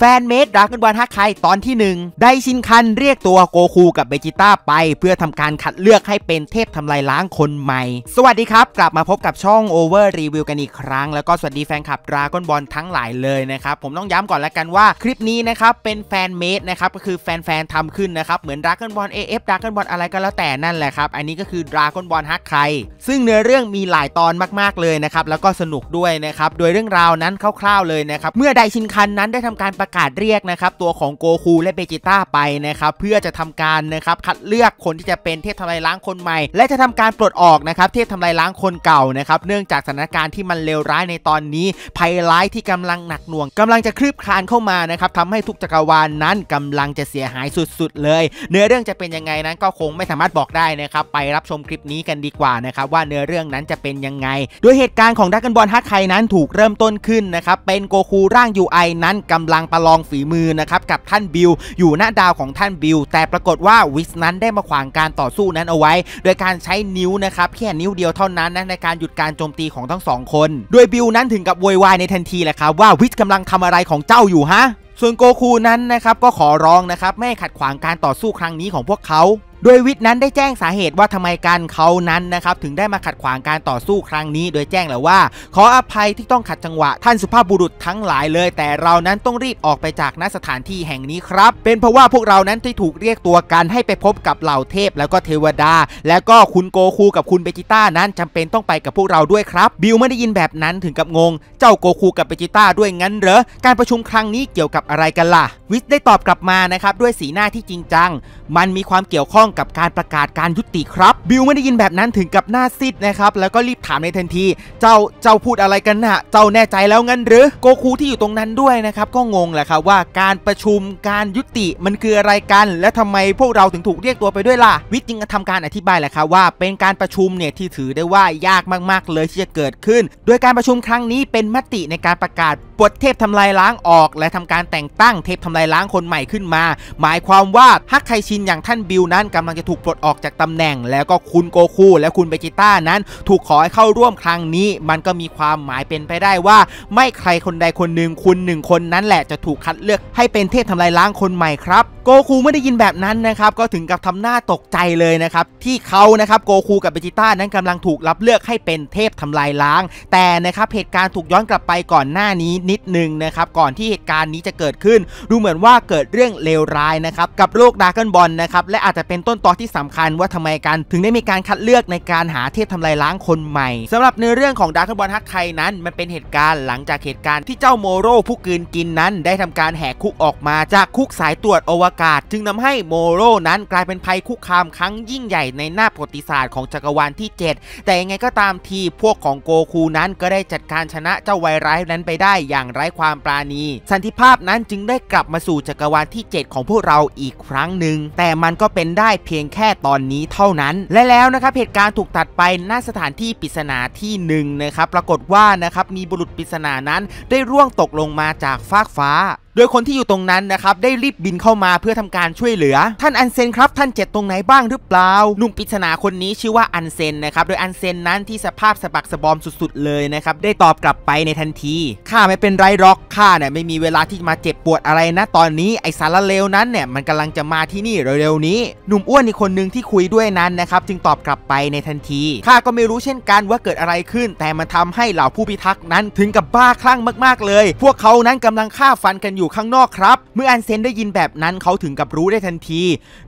แฟนเมดดราก้อนบอลฮักไคตอนที่ 1 ไดชินคันเรียกตัวโกคูกับเบจิต้าไป เพื่อทำการคัดเลือกให้เป็นเทพทำลายล้างคนใหม่ สวัสดีครับ กลับมาพบกับช่อง Over r e ีวิวกันอีกครั้ง แล้วก็สวัสดีแฟนคลับดราก้อนบอลทั้งหลายเลยนะครับ ผมต้องย้ำก่อนละกันว่าคลิปนี้นะครับ เป็นแฟนเมดนะครับ ก็คือแฟนๆทำขึ้นนะครับ เหมือนดราก้อนบอลเอฟดราก้อนบอลอะไรก็แล้วแต่นั่นแหละครับอันนี้ก็คือดราก้อนบอลฮักไคซึ่งเนื้อเรื่องมีหลายตอนมากๆเลยนะครับแล้วก็สนุกด้วยนะครับโดยเรื่องราวนั้นคร่าวๆเลยนะครับเมื่อไดชินคันนั้นได้ทำการประกาศเรียกนะครับตัวของโกคูและเบจิต้าไปนะครับเพื่อจะทำการนะครับคัดเลือกคนที่จะเป็นเทพทำลายล้างคนใหม่และจะทำการปลดออกนะครับเทพทำลายล้างคนเก่านะครับเนื่องจากสถานการณ์ที่มันเลวร้ายในตอนนี้ภัยร้ายที่กำลังหนักหน่วง กำลังจะคลืบคลานเข้ามานะครับทำให้ทุกจักรวาลนนั้นกำลังจะเสียหายสุด ๆ เลย เนื้อเรื่องจะเป็นยังไงนั้นก็คงไม่สามารถบอกได้นะครับ ไปรับชมคลิปนี้กันดีกว่านะครับว่าเนื้อเรื่องนั้นจะเป็นยังไงโดยเหตุการณ์ของดักกันบอลฮัทไคนั้นถูกเริ่มต้นขึ้นนะครับเป็นโกคูร่าง UI นั้นกำลังปประลองฝีมือนะครับกับท่านบิลอยู่หน้าดาวของท่านบิลแต่ปรากฏว่าวิสนั้นได้มาขวางการต่อสู้นั้นเอาไว้ โดยการใช้นิ้วนะครับแค่นิ้วเดียวเท่านั้นนะในการหยุดการโจมตีของทั้งสองคนโดยบิลนั้นถึงกับโวยวายในทันทีแหละครับว่าวิสกำลังทำอะไรของเจ้าอยู่ฮะส่วนโกคูนั้นนะครับก็ขอร้องนะครับไม่ขัดขวางการต่อสู้ครั้งนี้ของพวกเขาโดยวิทย์นั้นได้แจ้งสาเหตุว่าทำไมการเขานั้นนะครับถึงได้มาขัดขวางการต่อสู้ครั้งนี้โดยแจ้งแล้วว่าขออภัยที่ต้องขัดจังหวะ ท่านสุภาพบุรุษทั้งหลายเลย แต่เรานั้นต้องรีบออกไปจากณสถานที่แห่งนี้ครับเป็นเพราะว่าพวกเรานั้นที่ถูกเรียกตัวกันให้ไปพบกับเหล่าเทพแล้วก็เทวดา แล้วก็คุณโกคูกับคุณเบจิต้านั้นจำเป็นต้องไปกับพวกเราด้วยครับบิวไม่ได้ยินแบบนั้นถึงกับงงเจ้าโกคูกับเบจิต้าด้วยงั้นเหรอการประชุมครั้งนี้เกี่ยวกับอะไรกันล่ะวิทย์ได้ตอบกลับมานะครับด้วยสีหน้าที่จริงจัง มันมีความเกี่ยวข้ององกับการประกาศการยุติครับบิลไม่ได้ยินแบบนั้นถึงกับหน้าซิดนะครับแล้วก็รีบถามในทันทีเจ้าเจ้าพูดอะไรกันนะเจ้าแน่ใจแล้วงั้นหรือโกคูที่อยู่ตรงนั้นด้วยนะครับก็งงแหละครับว่าการประชุมการยุติมันคืออะไรกัน และทำไมพวกเราถึงถูกเรียกตัวไปด้วยล่ะวิทย์ยังทำการอธิบายแหละครับว่าเป็นการประชุมเนี่ยที่ถือได้ว่ายากมากๆ เลยที่จะเกิดขึ้นโดยการประชุมครั้งนี้เป็นมติในการประกาศปลดเทพทำลายล้างออก และทำการแต่งตั้งเทพทำลายล้างคนใหม่ขึ้นมา หมายความว่าฮักไคชินอย่างท่านบิลนั้นกำลังจะถูกปลดออกจากตำแหน่ง แล้วก็คุณโกคูและคุณเบจิต้านั้น ถูกขอให้เข้าร่วมครั้งนี้ มันก็มีความหมายเป็นไปได้ว่าไม่ใครคนใดคนหนึ่งคุณหนึ่งคนนั้นแหละจะถูกคัดเลือกให้เป็นเทพทำลายล้างคนใหม่ครับโกคูไม่ได้ยินแบบนั้นนะครับก็ถึงกับทำหน้าตกใจเลยนะครับที่เขานะครับโกคูกับเบจิต้านั้นกำลังถูกรับเลือกให้เป็นเทพทำลายล้าง แต่นะครับเหตุการณ์ถูกย้อนกลับไปก่อนหน้านี้นิดนึงนะครับก่อนที่เหตุการณ์นี้จะเกิดขึ้นดูเหมือนว่าเกิดเรื่องเลวร้ายนะครับกับโลกดาร์กบอลนะครับและอาจจะเป็นต้นตอที่สำคัญว่าทำไมกัน ถึงได้มีการคัดเลือกในการหาเทพทำลายล้างคนใหม่ สำหรับในเรื่องของดาร์คบอลฮักไทยนั้น มันเป็นเหตุการณ์หลังจากเหตุการณ์ที่เจ้าโมโรผู้กืนกินนั้น ได้ทำการแหกคุกออกมาจากคุกสายตรวจอวกาศจึงทำให้โมโรนั้นกลายเป็นภัยคุกคามครั้งยิ่งใหญ่ในหน้าประวัติศาสตร์ของจักรวาลที่7 แต่ยังไงก็ตามทีพวกของโกคูนั้น ก็ได้จัดการชนะเจ้าไวร้ายนั้นไปได้อย่างไร้ความปราณี สันติภาพนั้นจึงได้กลับมาสู่จักรวาลที่ 7 ของพวกเราอีกครั้งหนึ่งแต่มันก็เป็นได้เพียงแค่ตอนนี้เท่านั้น และแล้วนะครับเหตุการณ์ถูกตัดไปหน้าสถานที่ปริศนาที่1นะครับ ปรากฏว่านะครับมีบุรุษปริศนานั้น ได้ร่วงตกลงมาจากฟากฟ้าโดยคนที่อยู่ตรงนั้นนะครับ ได้รีบบินเข้ามาเพื่อทำการช่วยเหลือ ท่านอันเซนครับท่านเจ็บตรงไหนบ้างหรือเปล่าหนุ่มปริศนาคนนี้ชื่อว่าอันเซนนะครับโดยอันเซนนั้นที่สภาพสะบักสะบอมสุดๆเลยนะครับได้ตอบกลับไปในทันทีข้าไม่เป็นไรหรอกข้าเนี่ยไม่มีเวลาที่มาเจ็บปวดอะไรนะตอนนี้ไอสารเลวนั้นเนี่ยมันกำลังจะมาที่นี่เร็วๆนี้หนุ่มอ้วนอีกคนหนึ่งที่คุยด้วยนั้นนะครับจึงตอบกลับไปในทันทีข้าก็ไม่รู้เช่นกันว่าเกิดอะไรขึ้น แต่มันทำให้เหล่าผู้พิทักษ์นั้นถึงกับบ้าคลั่งมากๆ เลย พวกเขานั้นกำลังฆ่าฟันกันอยูู่่ข้างนอกครับ เมื่ออันเซนได้ยินแบบนั้นเขาถึงกับรู้ได้ทันที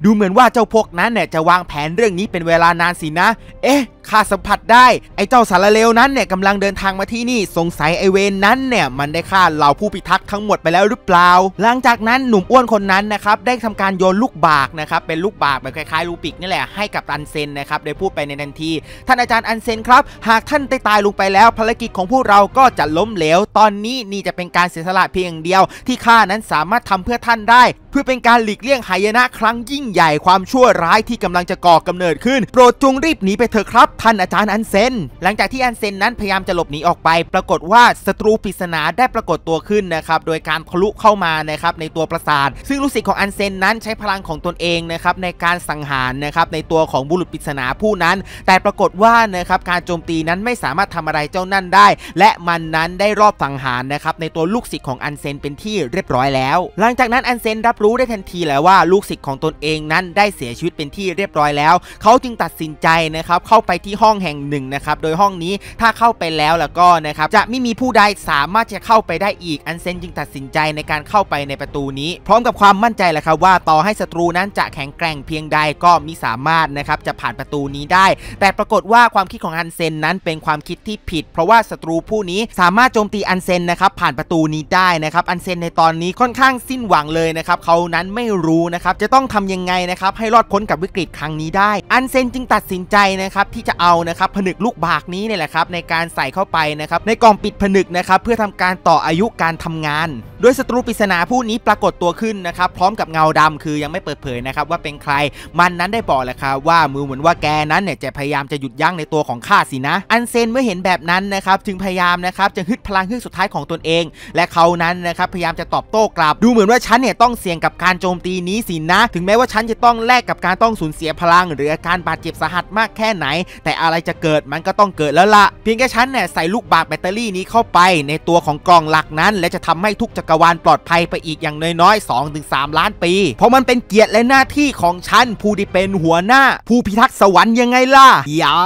ดูเหมือนว่าเจ้าพวกนั้นเนี่ยจะวางแผนเรื่องนี้เป็นเวลานานสินะ เอ๊ะข้าสัมผัสได้ ไอ้เจ้าสารเลวนั้นเนี่ยกำลังเดินทางมาที่นี่ สงสัยไอเวนนั้นเนี่ยมันได้ฆ่าเหล่าผู้พิทักษ์ทั้งหมดไปแล้วหรือเปล่า หลังจากนั้นหนุ่มอ้วนคนนั้นนะครับได้ทำการโยนลูกบากนะครับเป็นลูกบากแบบคล้ายๆลูปิกนี่แหละให้กับอันเซนนะครับได้พูดไปในทันที ท่านอาจารย์อันเซนครับ หากท่านได้ตายลงไปแล้วภารกิจของพวกเราก็จะล้มเหลวตอนนี้นี่จะเป็นการเสียสละเพียงอย่างเดียวที่ข้านั้นสามารถทำเพื่อท่านได้ เพื่อเป็นการหลีกเลี่ยงหายนะครั้งยิ่งใหญ่ความชั่วร้ายที่กำลังจะก่อกำเนิด ขึ้นโปรดจงรีบหนีไปเถอะครับ ท่านอาจารย์อันเซน หลังจากที่อันเซนนั้นพยายามจะหลบหนีออกไป ปรากฏว่าศัตรูปริศนาได้ปรากฏตัวขึ้นนะครับโดยการทะลุเข้ามานะครับในตัวปราสาท ซึ่งลูกศิษย์ของอันเซนนั้นใช้พลังของตนเองนะครับในการสังหารนะครับในตัวของบุรุษปริศนาผู้นั้น แต่ปรากฏว่านะครับการโจมตีนั้นไม่สามารถทำอะไรเจ้านั่นได้ และมันนั้นได้รอบสังหารนะครับในตัวลูกศิษย์ของอันเซนเป็นที่รียบร้อยแล้ว หลังจากนั้นอันเซนรับรู้ได้ทันทีแล้วว่าลูกศิษย์ของตนเองนั้นได้เสียชีวิตเป็นที่เรียบร้อยแล้ว เขาจึงตัดสินใจนะครับเข้าไปที่ห้องแห่งหนึ่ง นะครับ โดยห้องนี้ถ้าเข้าไปแล้วแล้วก็นะครับจะไม่มีผู้ใดสามารถจะเข้าไปได้อีก อันเซน จึงตัดสินใจในการเข้าไปในประตูนี้พร้อมกับความมั่นใจแหละครับว่าต่อให้ศัตรูนั้นจะแข็งแกร่งเพียงใดก็มิสามารถนะครับจะผ่านประตูนี้ได้ แต่ปรากฏว่าความคิดของอันเซนนั้นเป็นความคิดที่ผิดเพราะว่าศัตรูผู้นี้สามารถโจมตีอันเซนนะครับผ่านประตูนี้ได้นะครับอันเซนในตอนอนนี้ค่อนข้างสิ้นหวังเลยนะครับเขานั้นไม่รู้นะครับจะต้องทำยังไงนะครับ ให้รอดพ้นกับวิกฤตครั้งนี้ได้อันเซนจึงตัดสินใจนะครับ ที่จะเอานะครับผนึกลูกบากนี้เนี่ยแหละครับในการใส่เข้าไปนะครับในกล่องปิดผนึกนะครับเพื่อทำการต่ออายุการทำงานโดยศัตรูปริศนาผู้นี้ปรากฏตัวขึ้นนะครับพร้อมกับเงาดำคือยังไม่เปิดเผยนะครับว่าเป็นใครมันนั้นได้บอกแหละครับว่ามือเหมือนว่าแกนั้นเนี่ยจะพยายามจะหยุดยั้งในตัวของข้าสินะ อันเซนเมื่อเห็นแบบนั้นนะครับจึงพยายามนะครับจะฮึดพลังฮึดสุดท้ายของตนเอง และเขานั้นนะครับพยายามจะต่ออบโต้กลับดูเหมือนว่าฉันเนี่ยต้องเสี่ยงกับการโจมตีนี้สินะ ถึงแม้ว่าฉันจะต้องแลกกับการต้องสูญเสียพลัง หรืออาการบาดเจ็บสาหัสมากแค่ไหน แต่อะไรจะเกิดมันก็ต้องเกิดแล้วละเพียงแค่ฉันเนี่ยใส่ลูกบากแบตเตอรี่นี้เข้าไปในตัวของกล่องหลักนั้น และจะทำให้ทุกจักรวาลปลอดภัยไปอีกอย่างน้อยๆ2มล้านปี เพราะมันเป็นเกียรติและหน้าที่ของฉันผู้ที่เป็นหัวหน้า ผู้พิทักษ์สวรรค์ยังไงล่ะยา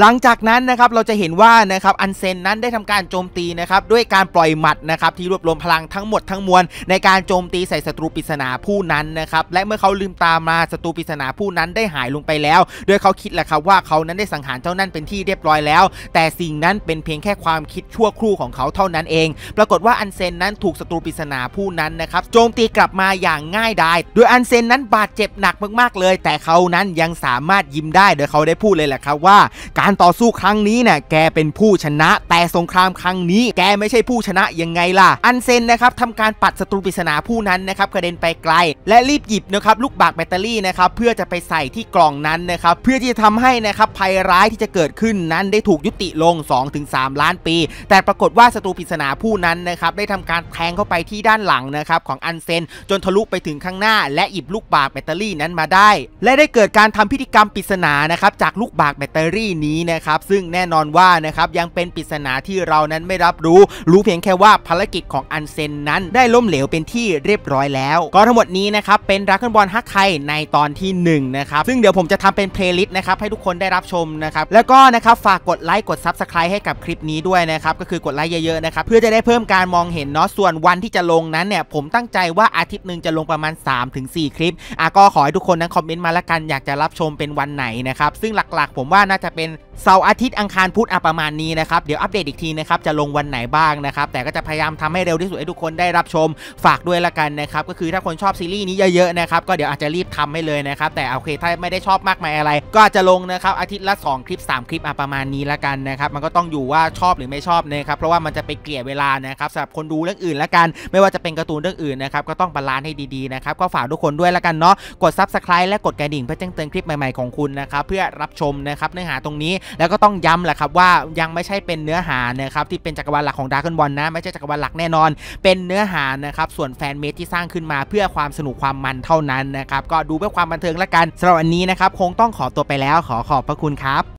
หลังจากนั้นนะครับเราจะเห็นว่านะครับอันเซนนั้นได้ทำการโจมตีนะครับด้วยการปล่อยหมัดนะครับที่รวบรวมพลังทั้งหมดทั้งมวลในการโจมตีใส่ศัตรูปริศนาผู้นั้นนะครับและเมื่อเขาลืมตามาศัตรูปริศนาผู้นั้นได้หายลงไปแล้วโดยเขาคิดแหละครับว่าเขานั้นได้สังหารเจ้านั่นเป็นที่เรียบร้อยแล้ว แต่สิ่งนั้นเป็นเพียงแค่ความคิดชั่วครู่ของเขาเท่านั้นเอง ปรากฏว่าอันเซนนั้นถูกศัตรูปริศนาผู้นั้นนะครับโจมตีกลับมาอย่างง่ายดายโดยอันเซนนั้นบาดเจ็บหนักมากๆเลย แต่เขานั้นยังสามารถยิ้มได้โดยเขาได้พูดเลยแหละครับว่าการต่อสู้ครั้งนี้เนี่ยแกเป็นผู้ชนะ แต่สงครามครั้งนี้แกไม่ใช่ผู้ชนะยังไงล่ะอันเซนนะครับทำการปัดศัตรูปริศนาผู้นั้นนะครับกระเด็นไปไกล และรีบหยิบนะครับลูกบากแบตเตอรี่นะครับเพื่อจะไปใส่ที่กล่องนั้นนะครับเพื่อที่จะทำให้นะครับภัยร้ายที่จะเกิดขึ้นนั้นได้ถูกยุติลง 2-3 ล้านปี แต่ปรากฏว่าศัตรูปริศนาผู้นั้นนะครับได้ทำการแทงเข้าไปที่ด้านหลังนะครับ ของอันเซน จนทะลุไปถึงข้างหน้า และหยิบลูกบากแบตเตอรี่นั้นมาได้ และได้เกิดการทำพิธีกรรมปริศนานะครับจากลูกบากแบตเตอรี่นี้นะครับซึ่งแน่นอนว่านะครับยังเป็นปริศนาที่เรานั้นไม่รับรู้ รู้เพียงแค่ว่าภารกิจของอันเซนนั้นได้ล้มเหลวเป็นที่เรียบร้อยแล้ว ก็ทั้งหมดนี้นะครับ เป็นรักขันบอลฮักไคในตอนที่1นะครับซึ่งเดี๋ยวผมจะทำเป็นเพลย์ลิสต์นะครับให้ทุกคนได้รับชมนะครับแล้วก็นะครับ ฝากกดไลค์ กดซับสไครต์ให้กับคลิปนี้ด้วยนะครับ ก็คือกดไลค์เยอะๆนะครับเพื่อจะได้เพิ่มการมองเห็นเนาะส่วนวันที่จะลงนั้นเนี่ย ผมตั้งใจว่าอาทิตย์หนึ่งจะลงประมาณ3-4คลิปอ่ะก็ขอให้ทุกคนนั้นคอมเมนต์มาละกันอยากจะรับชมเป็นวันไหนนะครับซึ่งหลักๆผมว่าน่าจะเเป็นเสาร์อาทิตย์อังคารพุธอ่ะประมาณนี้นะครับเดี๋ยวอัปเดตอีกทีนะครับจะลงวันไหนบ้างนะครับแต่ก็จะพยายามทำให้เร็วที่สุดให้ทุกคนได้รับชมฝากด้วยละกันนะครับก็คือถ้าคนชอบซีรีส์นี้เยอะๆนะครับก็เดี๋ยวอาจจะรีบทำให้เลยนะครับแต่โอเคถ้าไม่ได้ชอบมากมายอะไรก็จะลงนะครับอาทิตย์ละ2คลิป3 คลิปอ่ะประมาณนี้ละกันนะครับมันก็ต้องอยู่ว่าชอบหรือไม่ชอบนะครับเพราะว่ามันจะไปเกลี่ยเวลานะครับสำหรับคนดูเรื่องอื่นละกัน ไม่ว่าจะเป็นการ์ตูนเรื่องอื่นนะครับก็ต้องบาลานซ์ให้ดีๆนะครับก็ฝากทุกคนด้วยละกันเนาะกดซับสไครต์และกดกระดิ่งเพื่อแจ้งเตือนคลิปใหม่ๆของคุณนะครับเพื่อรับชมนะครับเนื้อหาตรรงนี้แล้วก็ต้องย้ำแหละครับว่ายังไม่ใช่เป็นเนื้อหานะครับที่เป็นจักรวาลหลักของดาร์กบอลนะไม่ใช่จักรวาลหลักแน่นอน เป็นเนื้อหานะครับส่วนแฟนเมทที่สร้างขึ้นมาเพื่อความสนุกความมันเท่านั้นนะครับก็ดูเพื่อความบันเทิงละกันสำหรับอันนี้นะครับคงต้องขอตัวไปแล้วขอขอบพระคุณครับ